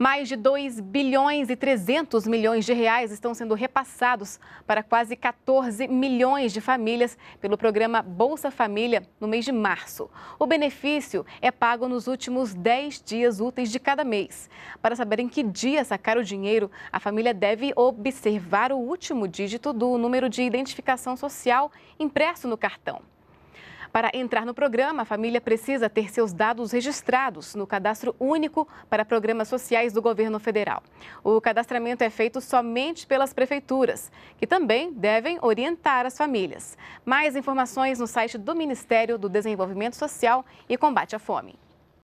Mais de 2 bilhões e 300 milhões de reais estão sendo repassados para quase 14 milhões de famílias pelo programa Bolsa Família no mês de março. O benefício é pago nos últimos 10 dias úteis de cada mês. Para saber em que dia sacar o dinheiro, a família deve observar o último dígito do número de identificação social impresso no cartão. Para entrar no programa, a família precisa ter seus dados registrados no cadastro único para programas sociais do governo federal. O cadastramento é feito somente pelas prefeituras, que também devem orientar as famílias. Mais informações no site do Ministério do Desenvolvimento Social e Combate à Fome.